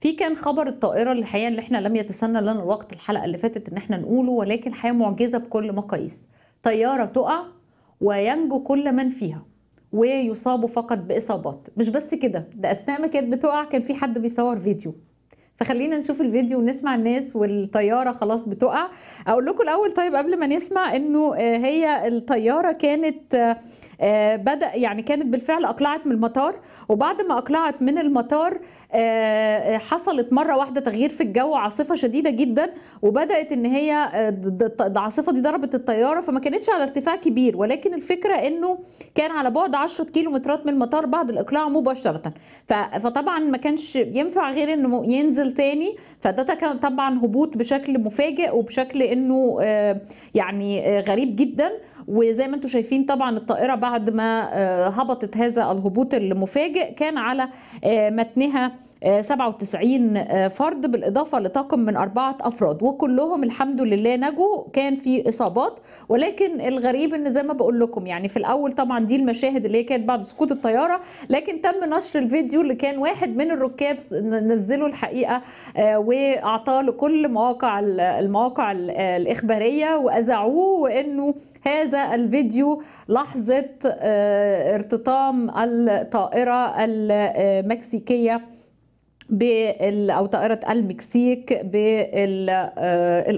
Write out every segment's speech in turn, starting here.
في كان خبر الطائره الحقيقه اللي احنا لم يتسنى لنا الوقت الحلقه اللي فاتت ان احنا نقوله ولكن حياه معجزه بكل مقاييس طياره تقع وينجو كل من فيها ويصابوا فقط باصابات مش بس كده ده اثناء ما كانت بتقع كان في حد بيصور فيديو فخلينا نشوف الفيديو ونسمع الناس والطياره خلاص بتقع اقول لكم الاول طيب قبل ما نسمع انه آه، هي الطياره كانت آه، آه، بدا يعني كانت بالفعل اقلعت من المطار وبعد ما اقلعت من المطار آه، آه، حصلت مره واحده تغيير في الجو عاصفه شديده جدا وبدات ان هي العاصفه آه، دي ضربت الطياره فما كانتش على ارتفاع كبير ولكن الفكره انه كان على بعد 10 كيلومترات من المطار بعد الاقلاع مباشره فطبعا ما كانش ينفع غير انه ينزل تاني فده كان طبعا هبوط بشكل مفاجئ وبشكل انه يعني غريب جدا وزي ما انتم شايفين طبعا الطائرة بعد ما آه، هبطت هذا الهبوط المفاجئ كان على آه، متنها 97 آه، آه، فرد بالإضافة لطاقم من أربعة أفراد وكلهم الحمد لله نجوا كان في إصابات ولكن الغريب إن زي ما بقول لكم يعني في الأول طبعا دي المشاهد اللي هي كانت بعد سقوط الطيارة لكن تم نشر الفيديو اللي كان واحد من الركاب نزله الحقيقة آه، وأعطاه لكل مواقع المواقع الإخبارية وأذاعوه وإنه هذا الفيديو لحظة ارتطام الطائرة المكسيكية بال او طائره المكسيك بالارض آه،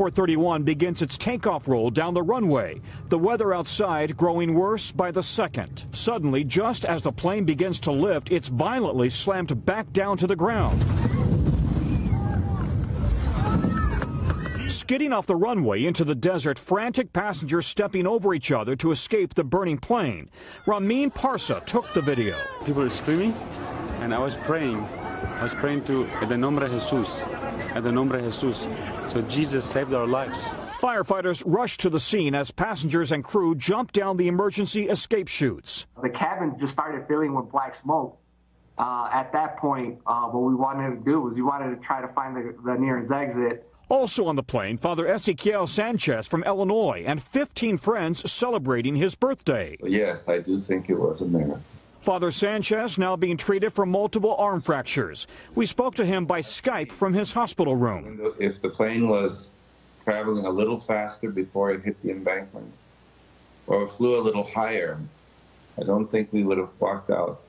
431 begins its takeoff roll down the runway, the weather outside growing worse by the second. Suddenly, just as the plane begins to lift, it's violently slammed back down to the ground. Skidding off the runway into the desert, frantic passengers stepping over each other to escape the burning plane. Ramin Parsa took the video. People are screaming, and I was praying. I was praying to the nombre Jesus, at the nombre Jesus, so Jesus saved our lives. Firefighters rushed to the scene as passengers and crew jumped down the emergency escape chutes. The cabin just started filling with black smoke. Uh, at that point, uh, what we wanted to do was we wanted to try to find the, the nearest exit. Also on the plane, Father Ezequiel Sanchez from Illinois and 15 friends celebrating his birthday. Yes, I do think it was a miracle. Father Sanchez now being treated for multiple arm fractures. We spoke to him by Skype from his hospital room. If the plane was traveling a little faster before it hit the embankment or flew a little higher, I don't think we would have walked out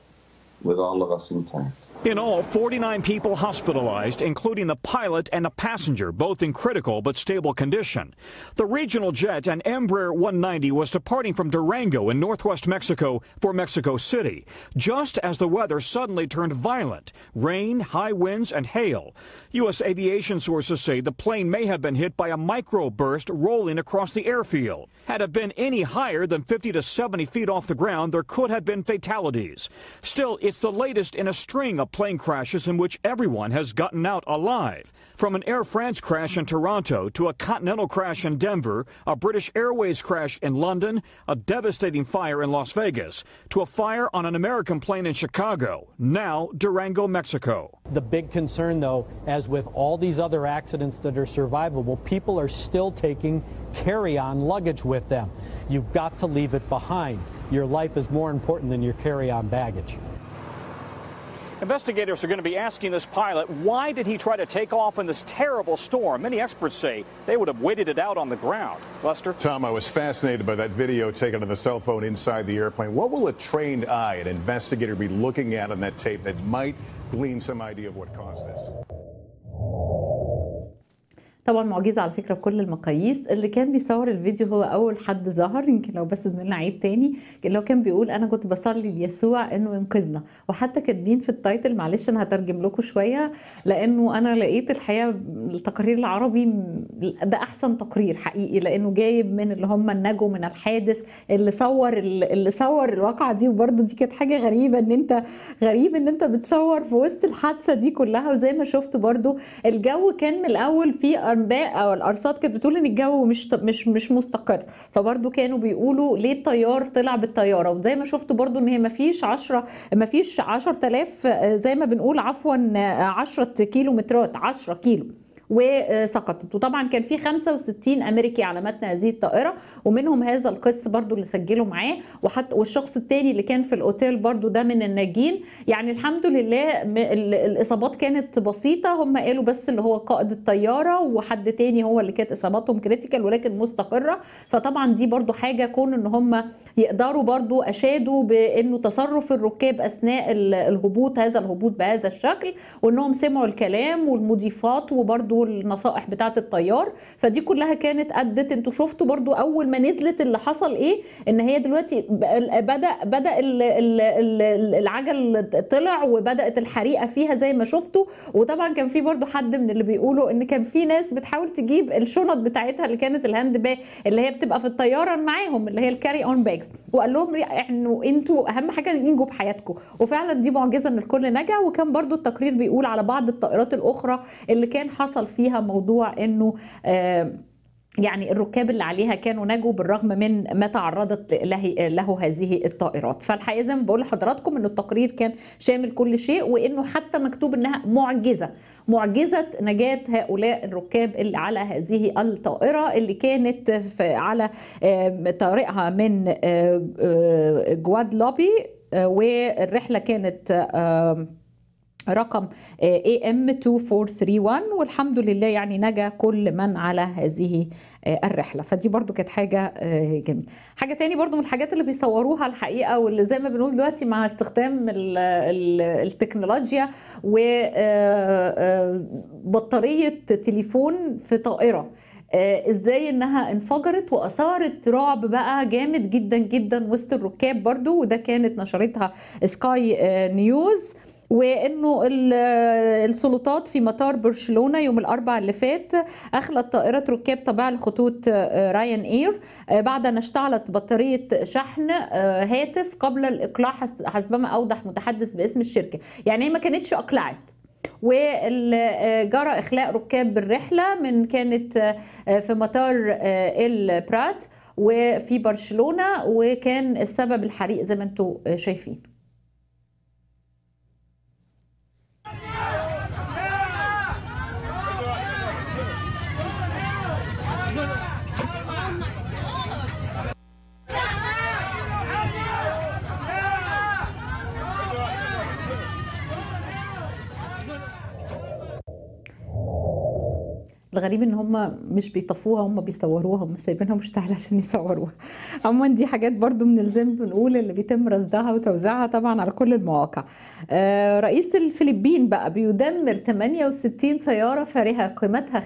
with all of us intact. In all, 49 people hospitalized, including the pilot and a passenger, both in critical but stable condition. The regional jet, an Embraer 190, was departing from Durango in northwest Mexico for Mexico City, just as the weather suddenly turned violent rain, high winds, and hail. U.S. aviation sources say the plane may have been hit by a microburst rolling across the airfield. Had it been any higher than 50 to 70 feet off the ground, there could have been fatalities. Still, it's it's the latest in a string of plane crashes in which everyone has gotten out alive. From an Air France crash in Toronto to a Continental crash in Denver, a British Airways crash in London, a devastating fire in Las Vegas, to a fire on an American plane in Chicago, now Durango, Mexico. The big concern, though, as with all these other accidents that are survivable, people are still taking carry on luggage with them. You've got to leave it behind. Your life is more important than your carry on baggage. Investigators are going to be asking this pilot, why did he try to take off in this terrible storm? Many experts say they would have waited it out on the ground. Lester? Tom, I was fascinated by that video taken on the cell phone inside the airplane. What will a trained eye, an investigator, be looking at on that tape that might glean some idea of what caused this? طبعا معجزه على فكره بكل المقاييس اللي كان بيصور الفيديو هو اول حد ظهر يمكن لو بس زميلنا عيد تاني اللي هو كان بيقول انا كنت بصلي ليسوع انه ينقذنا وحتى كاتبين في التايتل معلش انا هترجم لكم شويه لانه انا لقيت الحقيقه التقارير العربي ده احسن تقرير حقيقي لانه جايب من اللي هم نجوا من الحادث اللي صور اللي صور الواقعه دي وبرده دي كانت حاجه غريبه ان انت غريب ان انت بتصور في وسط الحادثه دي كلها وزي ما شفت برده الجو كان من الاول فيه الانباء او الارصاد كانت بتقول ان الجو مش مش مش مستقر فبرضه كانوا بيقولوا ليه الطيار طلع بالطياره وزي ما شفتوا برضه ان هي ما فيش 10 ما فيش 10000 زي ما بنقول عفوا 10 آه، كيلو مترات 10 كيلو وسقطت وطبعا كان في 65 امريكي على متن هذه الطائره ومنهم هذا القس برضو اللي سجلوا معاه وحتى والشخص الثاني اللي كان في الاوتيل برضو ده من الناجين يعني الحمد لله الاصابات كانت بسيطه هم قالوا بس اللي هو قائد الطياره وحد تاني هو اللي كانت اصاباتهم كريتيكال ولكن مستقره فطبعا دي برضو حاجه كون ان هم يقدروا برضو اشادوا بانه تصرف الركاب اثناء الهبوط هذا الهبوط بهذا الشكل وانهم سمعوا الكلام والمضيفات وبرضو والنصائح بتاعه الطيار فدي كلها كانت ادت انتوا شفتوا برضو اول ما نزلت اللي حصل ايه ان هي دلوقتي بدا بدا العجل طلع وبدات الحريقه فيها زي ما شفتوا وطبعا كان في برضو حد من اللي بيقولوا ان كان في ناس بتحاول تجيب الشنط بتاعتها اللي كانت الهاند باج اللي هي بتبقى في الطياره معاهم اللي هي الكاري اون باجز وقال لهم انه انتوا اهم حاجه انجوا بحياتكم وفعلا دي معجزه ان الكل نجا وكان برضو التقرير بيقول على بعض الطائرات الاخرى اللي كان حصل فيها موضوع انه يعني الركاب اللي عليها كانوا نجوا بالرغم من ما تعرضت له, له هذه الطائرات فالحقيقه زي ما بقول لحضراتكم ان التقرير كان شامل كل شيء وانه حتى مكتوب انها معجزه معجزه نجاه هؤلاء الركاب اللي على هذه الطائره اللي كانت على طريقها من جواد لوبي آه، والرحله كانت رقم آه، AM2431 والحمد لله يعني نجا كل من على هذه آه، الرحلة فدي برضو كانت حاجة آه، جميلة حاجة تاني برضو من الحاجات اللي بيصوروها الحقيقة واللي زي ما بنقول دلوقتي مع استخدام التكنولوجيا و التكنولوجيا وبطارية تليفون في طائرة ازاي انها انفجرت واثارت رعب بقى جامد جدا جدا وسط الركاب برضو وده كانت نشرتها سكاي نيوز وانه السلطات في مطار برشلونه يوم الاربعاء اللي فات اخلت طائره ركاب تبع الخطوط آه، رايان اير آه، بعد ان اشتعلت بطاريه شحن آه، هاتف قبل الاقلاع حسبما اوضح متحدث باسم الشركه يعني هي ما كانتش اقلعت وجرى اخلاء ركاب الرحله من كانت في مطار البرات وفي برشلونه وكان السبب الحريق زي ما انتم شايفين الغريب ان هم مش بيطفوها هم بيصوروها هم سايبينها مشتعله عشان يصوروها عموما دي حاجات برضو من الزم بنقول اللي بيتم رصدها وتوزيعها طبعا على كل المواقع آه رئيس الفلبين بقى بيدمر 68 سياره فارهه قيمتها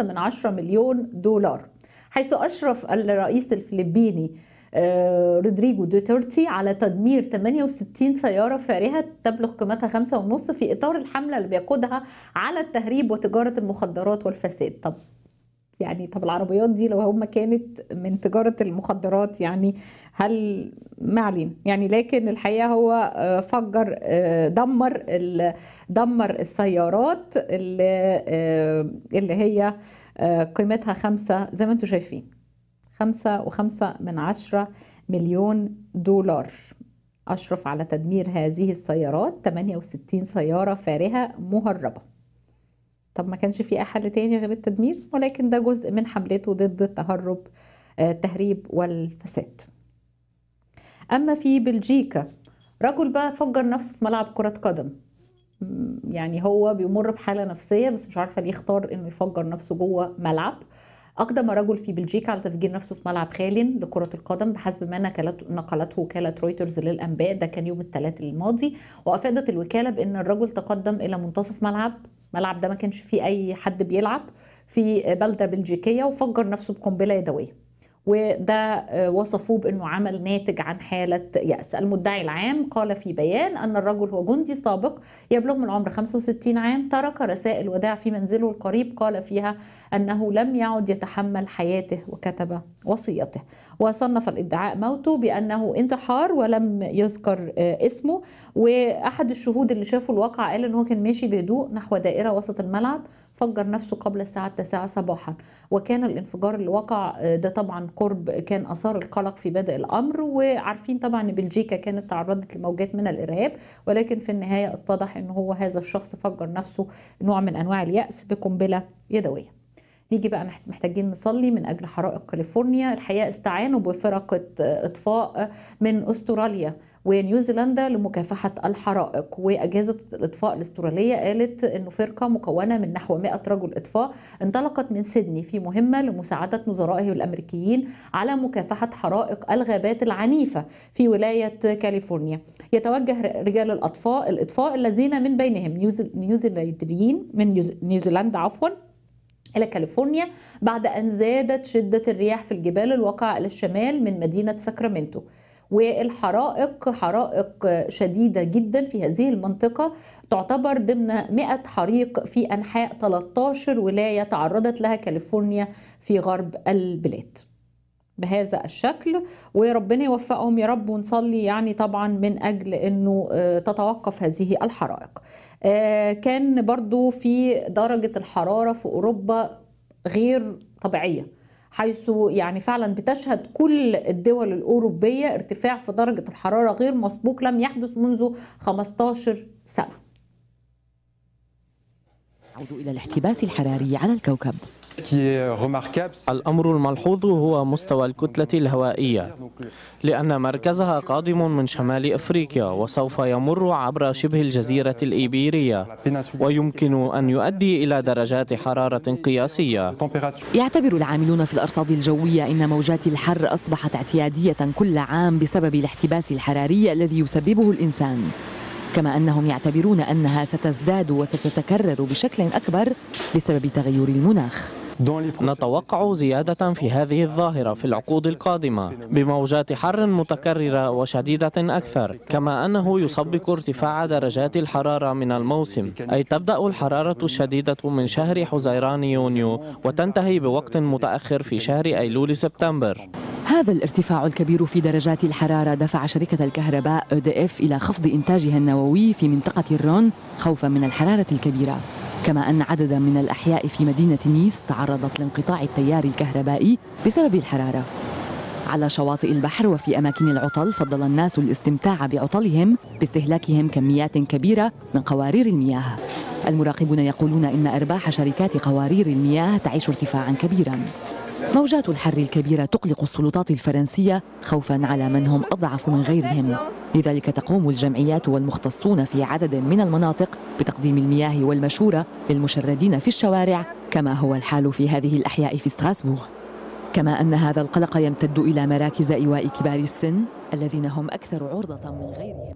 5.5 مليون دولار حيث اشرف الرئيس الفلبيني آه، رودريجو دوتيرتي على تدمير 68 سيارة فارهة تبلغ قيمتها 5.5 في إطار الحملة اللي بيقودها على التهريب وتجارة المخدرات والفساد طب يعني طب العربيات دي لو هم كانت من تجارة المخدرات يعني هل ما علينا يعني لكن الحقيقة هو آه، فجر آه، دمر دمر السيارات اللي, اللي هي قيمتها خمسة زي ما انتم شايفين خمسة وخمسة من عشرة مليون دولار أشرف على تدمير هذه السيارات 68 سيارة فارهة مهربة طب ما كانش في حل تاني غير التدمير ولكن ده جزء من حملته ضد التهرب آه، التهريب والفساد أما في بلجيكا رجل بقى فجر نفسه في ملعب كرة قدم يعني هو بيمر بحالة نفسية بس مش عارفة ليه اختار انه يفجر نفسه جوه ملعب أقدم رجل في بلجيكا على تفجير نفسه في ملعب خال لكرة القدم بحسب ما نقلته وكالة رويترز للأنباء ده كان يوم الثلاث الماضي وأفادت الوكالة بأن الرجل تقدم إلى منتصف ملعب ملعب ده ما كانش فيه أي حد بيلعب في بلدة بلجيكية وفجر نفسه بقنبلة يدوية وده آه، وصفوه بانه عمل ناتج عن حاله ياس المدعي العام قال في بيان ان الرجل هو جندي سابق يبلغ من العمر 65 عام ترك رسائل وداع في منزله القريب قال فيها انه لم يعد يتحمل حياته وكتب وصيته وصنف الادعاء موته بانه انتحار ولم يذكر آه، اسمه واحد الشهود اللي شافوا الواقعه قال ان هو كان ماشي بهدوء نحو دائره وسط الملعب فجر نفسه قبل الساعة 9 صباحا وكان الانفجار اللي وقع آه، ده طبعا قرب كان أثار القلق في بدء الأمر وعارفين طبعا أن بلجيكا كانت تعرضت لموجات من الإرهاب ولكن في النهاية اتضح أن هو هذا الشخص فجر نفسه نوع من أنواع اليأس بقنبلة يدوية نيجي بقى محتاجين نصلي من اجل حرائق كاليفورنيا الحقيقه استعانوا بفرقه اطفاء من استراليا ونيوزيلندا لمكافحة الحرائق وأجهزة الإطفاء الأسترالية قالت أنه فرقة مكونة من نحو 100 رجل إطفاء انطلقت من سيدني في مهمة لمساعدة نظرائه الأمريكيين على مكافحة حرائق الغابات العنيفة في ولاية كاليفورنيا يتوجه رجال الأطفاء الإطفاء الذين من بينهم نيوزيلندريين من نيوزيلندا عفواً إلى كاليفورنيا بعد أن زادت شدة الرياح في الجبال الواقعة إلى الشمال من مدينة ساكرامنتو والحرائق حرائق شديدة جدا في هذه المنطقة تعتبر ضمن 100 حريق في أنحاء 13 ولاية تعرضت لها كاليفورنيا في غرب البلاد بهذا الشكل وربنا يوفقهم يا رب ونصلي يعني طبعا من أجل أنه آه، تتوقف هذه الحرائق آه، كان برضو في درجة الحرارة في أوروبا غير طبيعية حيث يعني فعلا بتشهد كل الدول الأوروبية ارتفاع في درجة الحرارة غير مسبوق لم يحدث منذ 15 سنة نعود إلى الاحتباس الحراري على الكوكب Euh, الأمر الملحوظ هو مستوى الكتلة الهوائية لأن مركزها قادم من شمال أفريقيا وسوف يمر عبر شبه الجزيرة الإيبيرية ويمكن أن يؤدي إلى درجات حرارة قياسية يعتبر العاملون في الأرصاد الجوية أن موجات الحر أصبحت اعتيادية كل عام بسبب الاحتباس الحراري الذي يسببه الإنسان كما أنهم يعتبرون أنها ستزداد وستتكرر بشكل أكبر بسبب تغير المناخ نتوقع زيادة في هذه الظاهرة في العقود القادمة بموجات حر متكررة وشديدة أكثر كما أنه يسبق ارتفاع درجات الحرارة من الموسم أي تبدأ الحرارة الشديدة من شهر حزيران يونيو وتنتهي بوقت متأخر في شهر أيلول سبتمبر هذا الارتفاع الكبير في درجات الحرارة دفع شركة الكهرباء أو دي إف إلى خفض إنتاجها النووي في منطقة الرون خوفا من الحرارة الكبيرة كما أن عددا من الأحياء في مدينة نيس تعرضت لانقطاع التيار الكهربائي بسبب الحرارة على شواطئ البحر وفي أماكن العطل فضل الناس الاستمتاع بعطلهم باستهلاكهم كميات كبيرة من قوارير المياه المراقبون يقولون إن أرباح شركات قوارير المياه تعيش ارتفاعا كبيرا موجات الحر الكبيرة تقلق السلطات الفرنسية خوفا على من هم أضعف من غيرهم لذلك تقوم الجمعيات والمختصون في عدد من المناطق بتقديم المياه والمشورة للمشردين في الشوارع كما هو الحال في هذه الأحياء في ستراسبورغ كما أن هذا القلق يمتد إلى مراكز إيواء كبار السن الذين هم أكثر عرضة من غيرهم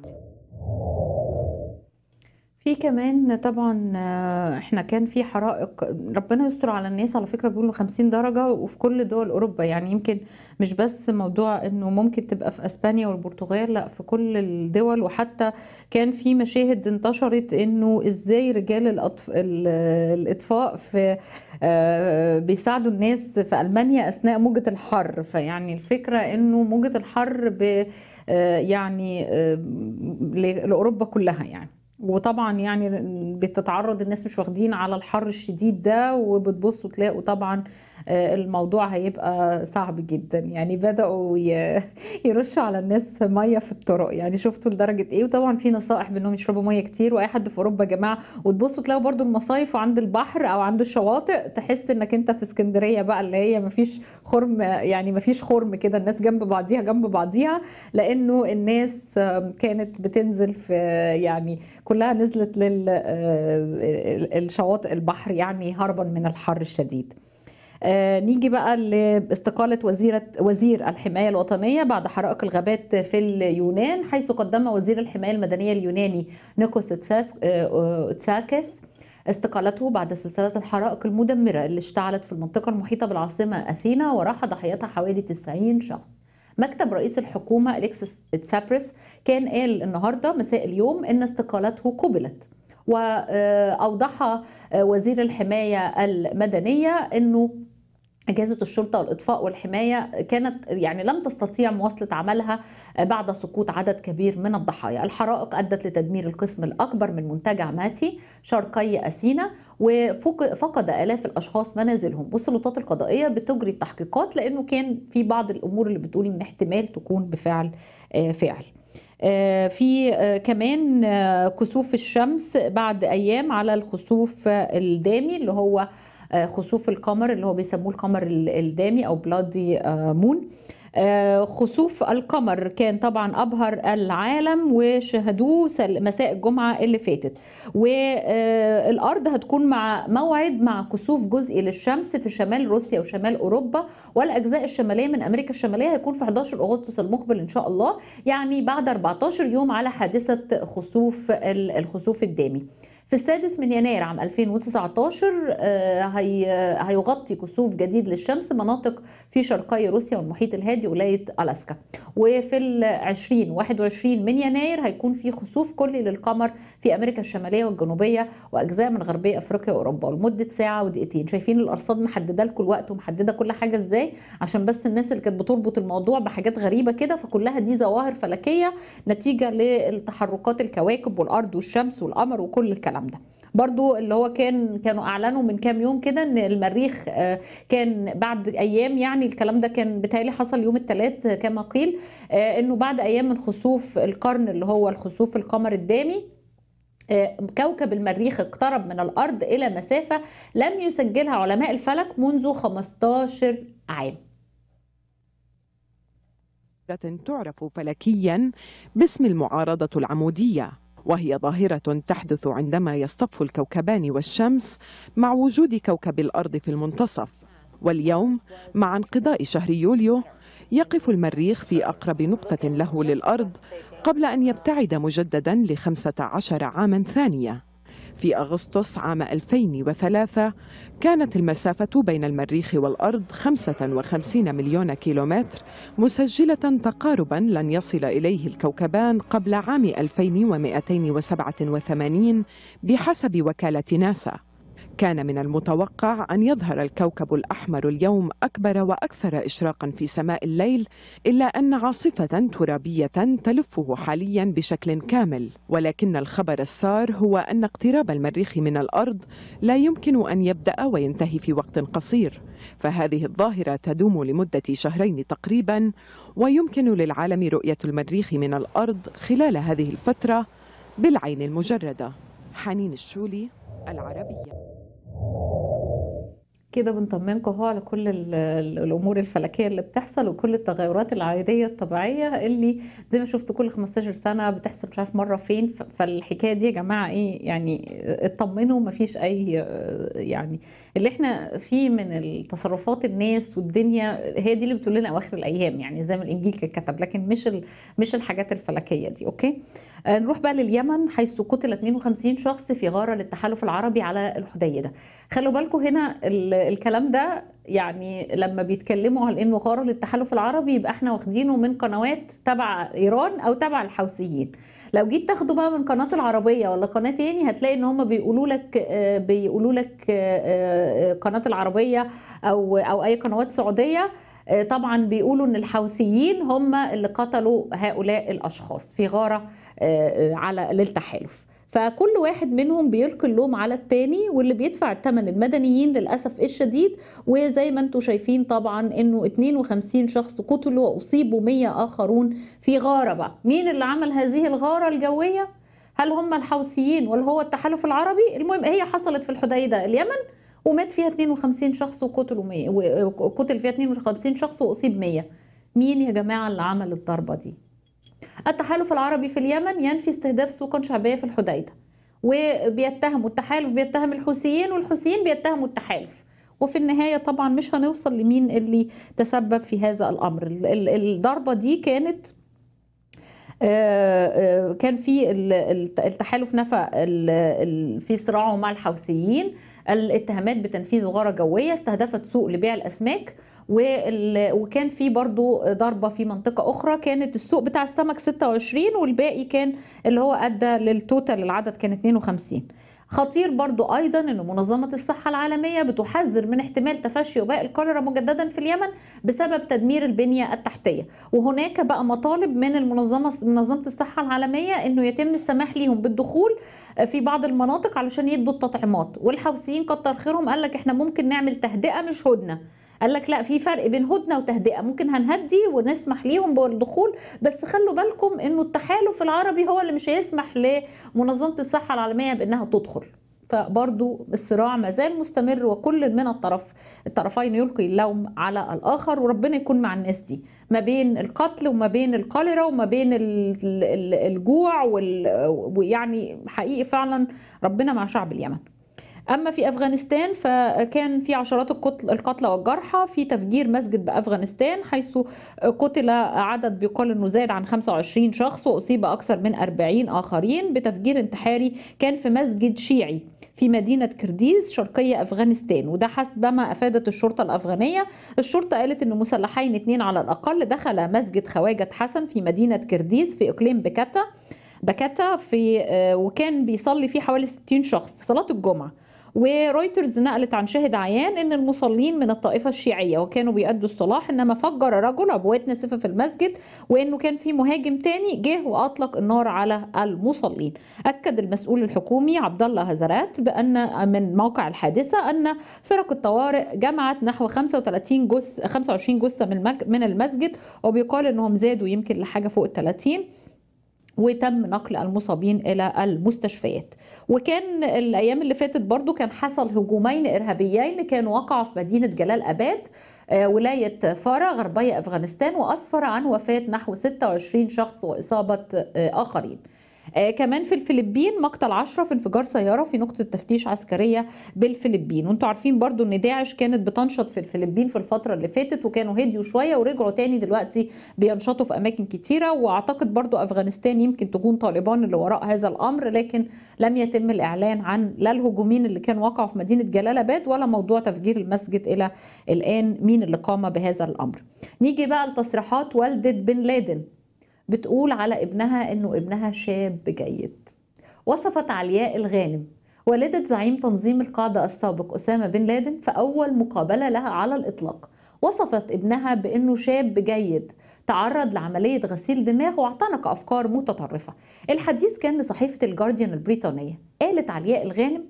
في كمان طبعًا آه، إحنا كان في حرائق ربنا يستر على الناس على فكرة بيقولوا 50 درجة وفي كل دول أوروبا، يعني يمكن مش بس موضوع إنه ممكن تبقى في أسبانيا والبرتغال، لأ في كل الدول وحتى كان في مشاهد انتشرت إنه إزاي رجال الأطف الإطفاء في آه، بيساعدوا الناس في ألمانيا أثناء موجة الحر، فيعني الفكرة إنه موجة الحر ب آه، يعني لأوروبا كلها يعني. وطبعا يعني بتتعرض الناس مش واخدين على الحر الشديد ده وبتبصوا تلاقوا طبعا آه، الموضوع هيبقى صعب جدا يعني بدأوا يرشوا على الناس ميه في الطرق يعني شفتوا لدرجه ايه وطبعا في نصائح بانهم يشربوا ميه كتير واي حد في اوروبا يا جماعه وتبصوا تلاقوا برضو المصايف وعند البحر او عند الشواطئ تحس انك انت في اسكندريه بقى اللي هي مفيش خرم يعني مفيش خرم كده الناس جنب بعضيها جنب بعضيها لانه الناس كانت بتنزل في يعني كل كلها نزلت للشواطئ آه، البحر يعني هربا من الحر الشديد آه، نيجي بقى لاستقالة وزيرة وزير الحماية الوطنية بعد حرائق الغابات في اليونان حيث قدم وزير الحماية المدنية اليوناني نيكوس آه، تساكس استقالته بعد سلسلة الحرائق المدمرة اللي اشتعلت في المنطقة المحيطة بالعاصمة أثينا وراح ضحيتها حوالي 90 شخص مكتب رئيس الحكومة أليكسيس تسابرس كان قال النهاردة مساء اليوم إن استقالته قبلت وأوضح وزير الحماية المدنية أنه أجهزة الشرطة والإطفاء والحماية كانت يعني لم تستطيع مواصلة عملها بعد سقوط عدد كبير من الضحايا الحرائق أدت لتدمير القسم الأكبر من منتجع ماتي شرقي أسينا وفقد آلاف الأشخاص منازلهم والسلطات القضائية بتجري التحقيقات لأنه كان في بعض الأمور اللي بتقول إن احتمال تكون بفعل آه، فعل آه، في آه، كمان كسوف الشمس بعد أيام على الخسوف الدامي اللي هو آه، خسوف القمر اللي هو بيسموه القمر الدامي او بلادي آه، مون آه، خسوف القمر كان طبعا ابهر العالم وشهدوه مساء الجمعه اللي فاتت والارض هتكون مع موعد مع كسوف جزئي للشمس في شمال روسيا وشمال اوروبا والاجزاء الشماليه من امريكا الشماليه هيكون في 11 اغسطس المقبل ان شاء الله يعني بعد 14 يوم على حادثه خسوف الخسوف الدامي في السادس من يناير عام 2019 آه، آه، هيغطي كسوف جديد للشمس مناطق في شرقي روسيا والمحيط الهادي ولاية ألاسكا وفي ال 20 21 من يناير هيكون في خسوف كلي للقمر في أمريكا الشمالية والجنوبية وأجزاء من غربية أفريقيا وأوروبا لمده ساعة ودقيقتين شايفين الأرصاد محددة لكم الوقت ومحددة كل حاجة إزاي عشان بس الناس اللي كانت بتربط الموضوع بحاجات غريبة كده فكلها دي ظواهر فلكية نتيجة للتحركات الكواكب والأرض والشمس والقمر وكل الكلام الكلام ده برضو اللي هو كان كانوا اعلنوا من كام يوم كده ان المريخ آه، كان بعد ايام يعني الكلام ده كان بتالي حصل يوم الثلاث كما قيل آه، انه بعد ايام من خسوف القرن اللي هو الخسوف القمر الدامي آه، كوكب المريخ اقترب من الارض الى مسافه لم يسجلها علماء الفلك منذ 15 عام تعرف فلكيا باسم المعارضه العموديه وهي ظاهرة تحدث عندما يصطف الكوكبان والشمس مع وجود كوكب الأرض في المنتصف واليوم مع انقضاء شهر يوليو يقف المريخ في أقرب نقطة له للأرض قبل أن يبتعد مجددا لخمسة عشر عاما ثانية في أغسطس عام 2003 كانت المسافة بين المريخ والأرض 55 مليون كيلومتر مسجلة تقاربا لن يصل إليه الكوكبان قبل عام 2287 بحسب وكالة ناسا كان من المتوقع أن يظهر الكوكب الأحمر اليوم أكبر وأكثر إشراقا في سماء الليل إلا أن عاصفة ترابية تلفه حاليا بشكل كامل ولكن الخبر السار هو أن اقتراب المريخ من الأرض لا يمكن أن يبدأ وينتهي في وقت قصير فهذه الظاهرة تدوم لمدة شهرين تقريبا ويمكن للعالم رؤية المريخ من الأرض خلال هذه الفترة بالعين المجردة حنين الشولي العربية كده بنطمنكم اهو على كل الامور الفلكيه اللي بتحصل وكل التغيرات العاديه الطبيعيه اللي زي ما شفتوا كل 15 سنه بتحصل مش عارف مره فين فالحكايه دي يا جماعه ايه يعني اطمنوا ما فيش اي يعني اللي احنا فيه من التصرفات الناس والدنيا هي دي اللي بتقول لنا اواخر الايام يعني زي ما الانجيل كتب لكن مش مش الحاجات الفلكيه دي اوكي آه، نروح بقى لليمن حيث قتل 52 شخص في غاره للتحالف العربي على الحديده خلوا بالكم هنا الكلام ده يعني لما بيتكلموا على انه غاره للتحالف العربي يبقى احنا واخدينه من قنوات تبع ايران او تبع الحوثيين لو جيت تاخده بقى من قناه العربيه ولا قناه تاني هتلاقي ان هم بيقولوا لك آه، بيقولوا لك آه، قناه العربيه او او اي قنوات سعوديه آه، طبعا بيقولوا ان الحوثيين هم اللي قتلوا هؤلاء الاشخاص في غاره آه، آه، على للتحالف فكل واحد منهم بيلقي اللوم على الثاني واللي بيدفع الثمن المدنيين للأسف الشديد وزي ما انتم شايفين طبعا انه 52 شخص قتلوا وأصيبوا 100 آخرون في غارة بقى مين اللي عمل هذه الغارة الجوية؟ هل هم الحوثيين ولا هو التحالف العربي؟ المهم هي حصلت في الحديدة اليمن ومات فيها 52 شخص وقتلوا 100 وقتل فيها 52 شخص واصيب 100 مين يا جماعه اللي عمل الضربه دي التحالف العربي في اليمن ينفي استهداف سوق شعبيه في الحديده وبيتهموا التحالف بيتهم الحوثيين والحوثيين بيتهموا التحالف وفي النهاية طبعا مش هنوصل لمين اللي تسبب في هذا الأمر الضربة دي كانت آه، آه، كان في التحالف نفى في صراعه مع الحوثيين الاتهامات بتنفيذ غارة جوية استهدفت سوق لبيع الأسماك وكان في برضو ضربة في منطقة أخرى كانت السوق بتاع السمك 26 والباقي كان اللي هو أدى للتوتال العدد كان 52 خطير برضو أيضا أن منظمة الصحة العالمية بتحذر من احتمال تفشي وباء الكوليرا مجددا في اليمن بسبب تدمير البنية التحتية وهناك بقى مطالب من المنظمة منظمة الصحة العالمية أنه يتم السماح لهم بالدخول في بعض المناطق علشان يدوا التطعيمات والحوثيين كتر خيرهم قال لك احنا ممكن نعمل تهدئة مش هدنة قال لك لا في فرق بين هدنه وتهدئه ممكن هنهدي ونسمح ليهم بالدخول بس خلوا بالكم انه التحالف العربي هو اللي مش هيسمح لمنظمه الصحه العالميه بانها تدخل فبرضو الصراع ما زال مستمر وكل من الطرف الطرفين يلقي اللوم على الآخر وربنا يكون مع الناس دي ما بين القتل وما بين الكوليرا وما بين الجوع ويعني حقيقي فعلا ربنا مع شعب اليمن اما في افغانستان فكان في عشرات القتلى والجرحى في تفجير مسجد بافغانستان حيث قتل عدد بيقال انه زاد عن 25 شخص واصيب اكثر من 40 اخرين بتفجير انتحاري كان في مسجد شيعي في مدينة كرديز شرقية أفغانستان وده حسب ما أفادت الشرطة الأفغانية الشرطة قالت أن مسلحين اتنين على الأقل دخل مسجد خواجة حسن في مدينة كرديز في إقليم بكتا بكتا في آه، وكان بيصلي فيه حوالي 60 شخص صلاة الجمعة ورويترز نقلت عن شاهد عيان ان المصلين من الطائفه الشيعيه وكانوا بيأدوا الصلاح انما فجر رجل عبوات نسفه في المسجد وانه كان في مهاجم تاني جه واطلق النار على المصلين اكد المسؤول الحكومي عبد الله هزرات بان من موقع الحادثه ان فرق الطوارئ جمعت نحو 35 جثه 25 جثه من من المسجد وبيقال انهم زادوا يمكن لحاجه فوق ال 30 وتم نقل المصابين الى المستشفيات وكان الايام اللي فاتت برضو كان حصل هجومين ارهابيين كانوا وقع في مدينه جلال اباد آه، ولاية فارا غربية أفغانستان وأسفر عن وفاة نحو 26 شخص وإصابة آه، آخرين آه كمان في الفلبين مقتل 10 في انفجار سياره في نقطه تفتيش عسكريه بالفلبين وانتم عارفين برضو ان داعش كانت بتنشط في الفلبين في الفتره اللي فاتت وكانوا هديوا شويه ورجعوا تاني دلوقتي بينشطوا في اماكن كتيره واعتقد برضو افغانستان يمكن تكون طالبان اللي وراء هذا الامر لكن لم يتم الاعلان عن لا الهجومين اللي كانوا وقعوا في مدينه جلال اباد ولا موضوع تفجير المسجد الى الان مين اللي قام بهذا الامر نيجي بقى لتصريحات والده بن لادن بتقول على ابنها انه ابنها شاب جيد وصفت علياء الغانم والدة زعيم تنظيم القاعدة السابق أسامة بن لادن في أول مقابلة لها على الإطلاق وصفت ابنها بأنه شاب جيد تعرض لعملية غسيل دماغ واعتنق أفكار متطرفة الحديث كان لصحيفة الجارديان البريطانية قالت علياء الغانم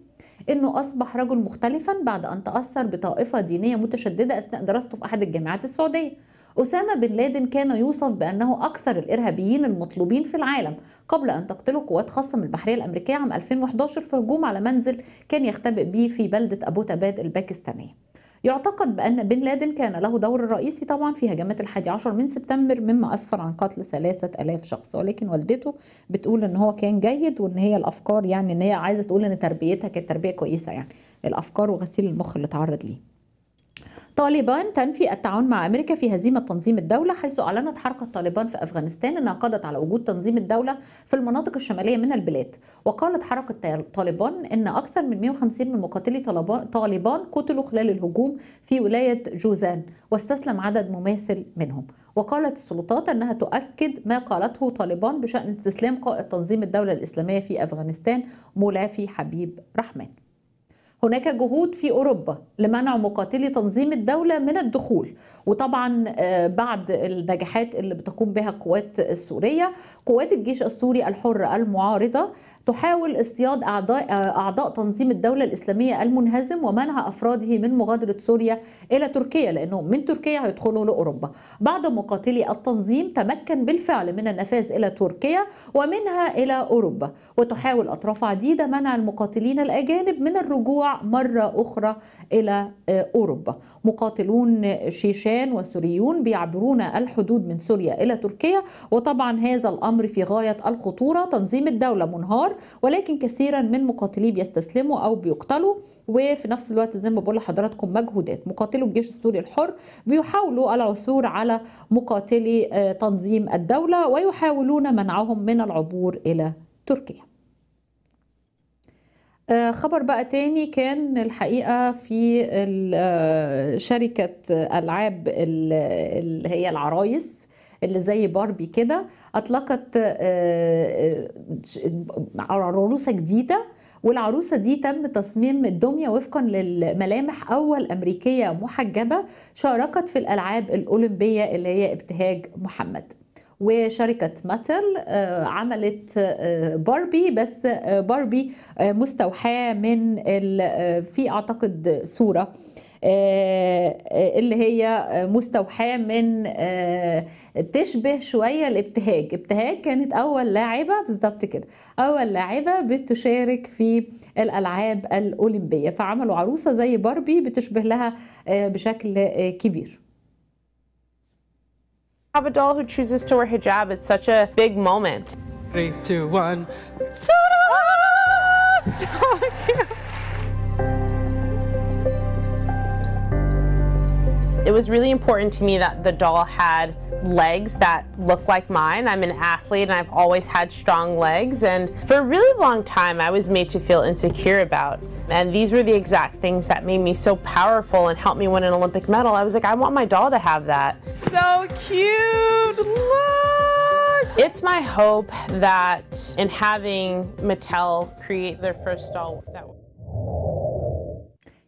انه اصبح رجل مختلفا بعد ان تاثر بطائفه دينيه متشدده اثناء دراسته في احد الجامعات السعوديه أسامة بن لادن كان يوصف بأنه أكثر الإرهابيين المطلوبين في العالم قبل أن تقتله قوات خاصة من البحرية الأمريكية عام 2011 في هجوم على منزل كان يختبئ به في بلدة تباد الباكستانية يعتقد بأن بن لادن كان له دور رئيسي طبعا في هجمات الحادي عشر من سبتمبر مما أسفر عن قتل ثلاثة ألاف شخص ولكن والدته بتقول أن هو كان جيد وأن هي الأفكار يعني أن هي عايزة تقول أن تربيتها كانت تربية كويسة يعني الأفكار وغسيل المخ اللي اتعرض ليه طالبان تنفي التعاون مع امريكا في هزيمه تنظيم الدوله حيث اعلنت حركه طالبان في افغانستان انها قضت على وجود تنظيم الدوله في المناطق الشماليه من البلاد وقالت حركه طالبان ان اكثر من 150 من مقاتلي طالبان قتلوا خلال الهجوم في ولايه جوزان واستسلم عدد مماثل منهم وقالت السلطات انها تؤكد ما قالته طالبان بشان استسلام قائد تنظيم الدوله الاسلاميه في افغانستان مولافي حبيب رحمن هناك جهود في أوروبا لمنع مقاتلي تنظيم الدولة من الدخول وطبعا آه، بعد النجاحات اللي بتقوم بها القوات السورية قوات الجيش السوري الحر المعارضة تحاول اصطياد أعضاء, أعضاء تنظيم الدولة الإسلامية المنهزم ومنع أفراده من مغادرة سوريا إلى تركيا لأنهم من تركيا هيدخلوا لأوروبا بعض مقاتلي التنظيم تمكن بالفعل من النفاذ إلى تركيا ومنها إلى أوروبا وتحاول أطراف عديدة منع المقاتلين الأجانب من الرجوع مرة أخرى إلى آه، أوروبا مقاتلون شيشان وسوريون بيعبرون الحدود من سوريا إلى تركيا وطبعا هذا الأمر في غاية الخطورة تنظيم الدولة منهار ولكن كثيرا من مقاتليه بيستسلموا أو بيقتلوا وفي نفس الوقت زي ما بقول لحضراتكم مجهودات مقاتلو الجيش السوري الحر بيحاولوا العثور على مقاتلي آه، تنظيم الدولة ويحاولون منعهم من العبور إلى تركيا آه، خبر بقى تاني كان الحقيقة في آه، شركة ألعاب اللي هي العرايس اللي زي باربي كده اطلقت آه، آه، عروسه جديده والعروسة دي تم تصميم الدمية وفقا للملامح أول أمريكية محجبة شاركت في الألعاب الأولمبية اللي هي ابتهاج محمد وشركة ماتل آه، عملت باربي بس باربي مستوحاة من في أعتقد صورة آه، اللي هي مستوحاه من آه، تشبه شويه الابتهاج ابتهاج كانت اول لاعبه بالظبط كده اول لاعبه بتشارك في الالعاب الاولمبيه فعملوا عروسه زي باربي بتشبه لها آه، بشكل كبير have a doll who chooses to wear hijab. It's such a big moment. Three, two, one. So, so cute. It was really important to me that the doll had legs that looked like mine. I'm an athlete and I've always had strong legs and for a really long time I was made to feel insecure about. And these were the exact things that made me so powerful and helped me win an Olympic medal. I was like, I want my doll to have that. So cute! Look! It's my hope that in having Mattel create their first doll that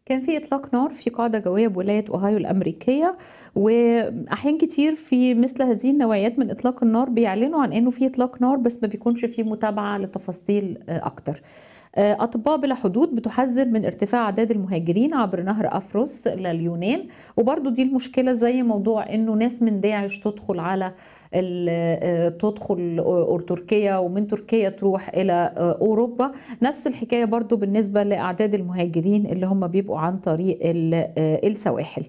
كان في اطلاق نار في قاعده جويه بولايه اوهايو الامريكيه واحيان كتير في مثل هذه النوعيات من اطلاق النار بيعلنوا عن انه في اطلاق نار بس ما بيكونش في متابعه لتفاصيل آه، اكتر آه، أطباء بلا حدود بتحذر من ارتفاع أعداد المهاجرين عبر نهر أفروس لليونان وبرضو دي المشكلة زي موضوع إنه ناس من داعش تدخل على آه، تدخل تركيا ومن تركيا تروح إلى آه، أوروبا نفس الحكاية برضو بالنسبة لأعداد المهاجرين اللي هم بيبقوا عن طريق السواحل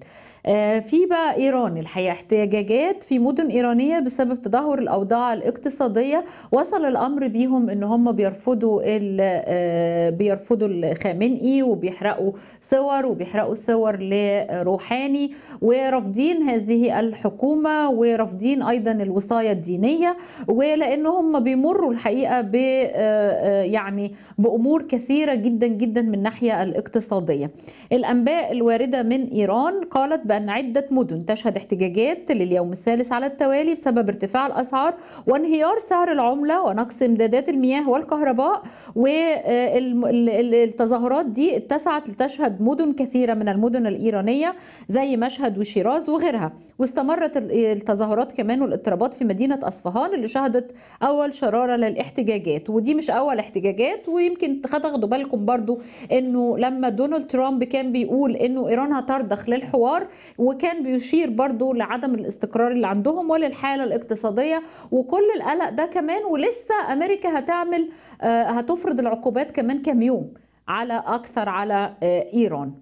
آه، في بقى ايران الحقيقه احتجاجات في مدن ايرانيه بسبب تدهور الاوضاع الاقتصاديه وصل الامر بيهم ان هم بيرفضوا آه، بيرفضوا الخامنئي وبيحرقوا صور وبيحرقوا صور لروحاني ورافضين هذه الحكومه ورافضين ايضا الوصايه الدينيه ولان هم بيمروا الحقيقه ب آه، يعني بامور كثيره جدا جدا من الناحيه الاقتصاديه. الانباء الوارده من ايران قالت بأن أن عدة مدن تشهد احتجاجات لليوم الثالث على التوالي بسبب ارتفاع الأسعار وانهيار سعر العملة ونقص إمدادات المياه والكهرباء والتظاهرات دي اتسعت لتشهد مدن كثيرة من المدن الإيرانية زي مشهد وشيراز وغيرها واستمرت التظاهرات كمان والاضطرابات في مدينة أصفهان اللي شهدت أول شرارة للاحتجاجات ودي مش أول احتجاجات ويمكن تاخدوا بالكم برضو إنه لما دونالد ترامب كان بيقول إنه إيران هترضخ للحوار وكان بيشير برضو لعدم الاستقرار اللي عندهم وللحالة الاقتصادية وكل القلق ده كمان ولسه أمريكا هتعمل آه، هتفرض العقوبات كمان كام يوم على أكثر على آه، إيران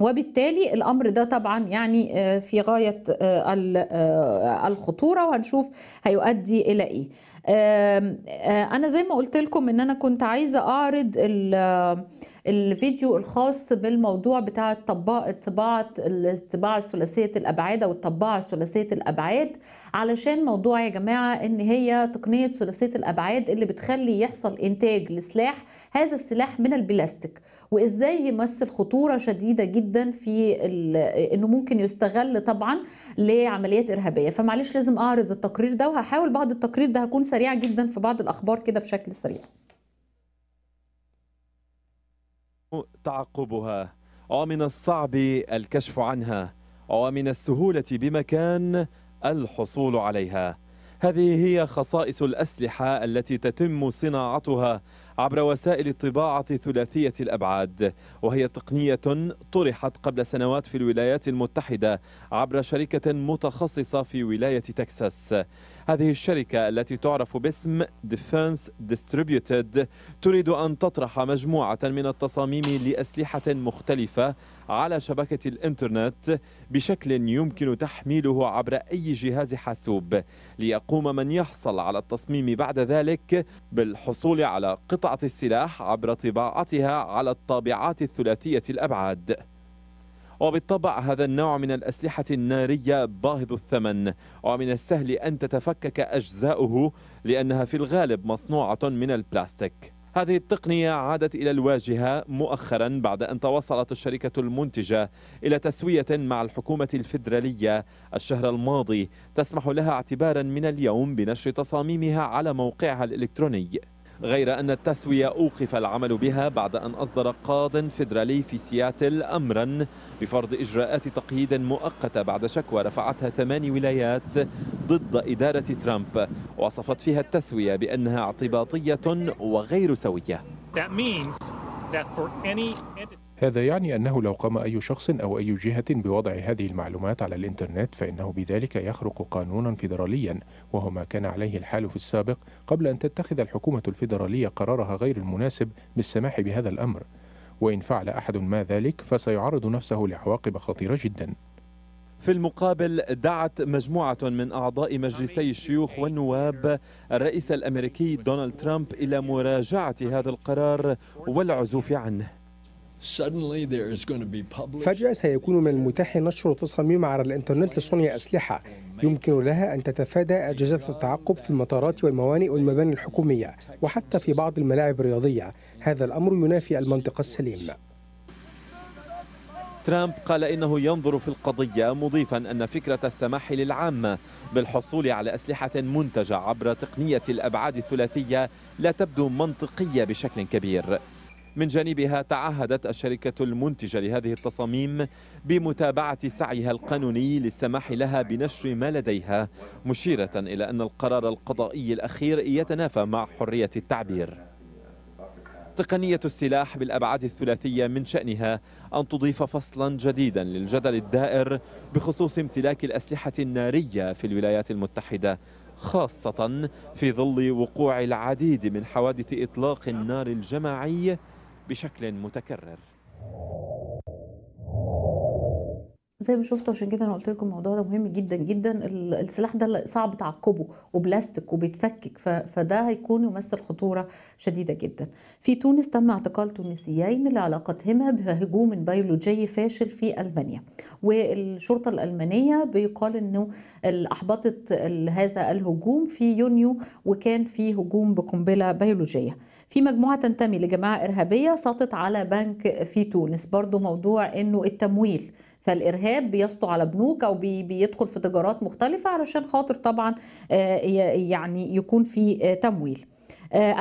وبالتالي الامر ده طبعا يعني آه، في غايه الخطوره وهنشوف هيؤدي الى ايه انا زي ما قلت لكم ان انا كنت عايزه اعرض الفيديو الخاص بالموضوع بتاع الطباعة الطباعة الطباعة الثلاثية الأبعاد أو الطباعة الثلاثية الأبعاد علشان موضوع يا جماعة إن هي تقنية ثلاثية الأبعاد اللي بتخلي يحصل إنتاج لسلاح هذا السلاح من البلاستيك وإزاي يمثل خطورة شديدة جدا في إنه ممكن يستغل طبعا لعمليات إرهابية فمعلش لازم أعرض التقرير ده وهحاول بعد التقرير ده هكون سريعة جدا في بعض الأخبار كده بشكل سريع تعقبها ومن الصعب الكشف عنها ومن السهولة بمكان الحصول عليها هذه هي خصائص الأسلحة التي تتم صناعتها عبر وسائل الطباعة ثلاثية الأبعاد وهي تقنية طرحت قبل سنوات في الولايات المتحدة عبر شركة متخصصة في ولاية تكساس هذه الشركة التي تعرف باسم ديفنس ديستريبيوتد تريد أن تطرح مجموعة من التصاميم لأسلحة مختلفة على شبكة الإنترنت بشكل يمكن تحميله عبر أي جهاز حاسوب ليقوم من يحصل على التصميم بعد ذلك بالحصول على قطعة السلاح عبر طباعتها على الطابعات الثلاثية الأبعاد وبالطبع هذا النوع من الأسلحة النارية باهظ الثمن ومن السهل أن تتفكك أجزاؤه لأنها في الغالب مصنوعة من البلاستيك هذه التقنية عادت إلى الواجهة مؤخرا بعد أن توصلت الشركة المنتجة إلى تسوية مع الحكومة الفيدرالية الشهر الماضي تسمح لها اعتبارا من اليوم بنشر تصاميمها على موقعها الإلكتروني غير أن التسوية أوقف العمل بها بعد أن أصدر قاض فيدرالي في سياتل أمرا بفرض إجراءات تقييد مؤقتة بعد شكوى رفعتها ثماني ولايات ضد إدارة ترامب وصفت فيها التسوية بأنها اعتباطية وغير سوية هذا يعني أنه لو قام أي شخص أو أي جهة بوضع هذه المعلومات على الإنترنت فإنه بذلك يخرق قانونا فيدراليا وهو ما كان عليه الحال في السابق قبل أن تتخذ الحكومة الفيدرالية قرارها غير المناسب بالسماح بهذا الأمر وإن فعل أحد ما ذلك فسيعرض نفسه لعواقب خطيرة جداً في المقابل دعت مجموعة من أعضاء مجلسي الشيوخ والنواب الرئيس الأمريكي دونالد ترامب إلى مراجعة هذا القرار والعزوف عنه فجأة سيكون من المتاح نشر تصاميم على الإنترنت لصنع أسلحة يمكن لها أن تتفادى أجهزة التعقب في المطارات والموانئ والمباني الحكومية وحتى في بعض الملاعب الرياضية هذا الأمر ينافي المنطق السليم ترامب قال إنه ينظر في القضية مضيفا أن فكرة السماح للعامة بالحصول على أسلحة منتجة عبر تقنية الأبعاد الثلاثية لا تبدو منطقية بشكل كبير من جانبها تعهدت الشركة المنتجة لهذه التصاميم بمتابعة سعيها القانوني للسماح لها بنشر ما لديها مشيرة إلى أن القرار القضائي الأخير يتنافى مع حرية التعبير تقنية السلاح بالأبعاد الثلاثية من شأنها أن تضيف فصلا جديدا للجدل الدائر بخصوص امتلاك الأسلحة النارية في الولايات المتحدة خاصة في ظل وقوع العديد من حوادث إطلاق النار الجماعي بشكل متكرر زي ما شفتوا عشان كده انا قلت لكم الموضوع ده مهم جدا جدا السلاح ده صعب تعقبه وبلاستيك وبيتفكك فده هيكون يمثل خطوره شديده جدا. في تونس تم اعتقال تونسيين لعلاقتهما بهجوم بيولوجي فاشل في المانيا والشرطه الالمانيه بيقال انه احبطت هذا الهجوم في يونيو وكان في هجوم بقنبله بيولوجيه. في مجموعة تنتمي لجماعة إرهابية ساطت على بنك في تونس برضو موضوع أنه التمويل فالارهاب بيسطو على بنوك او بيدخل في تجارات مختلفه علشان خاطر طبعا آه، يعني يكون في آه، تمويل آه،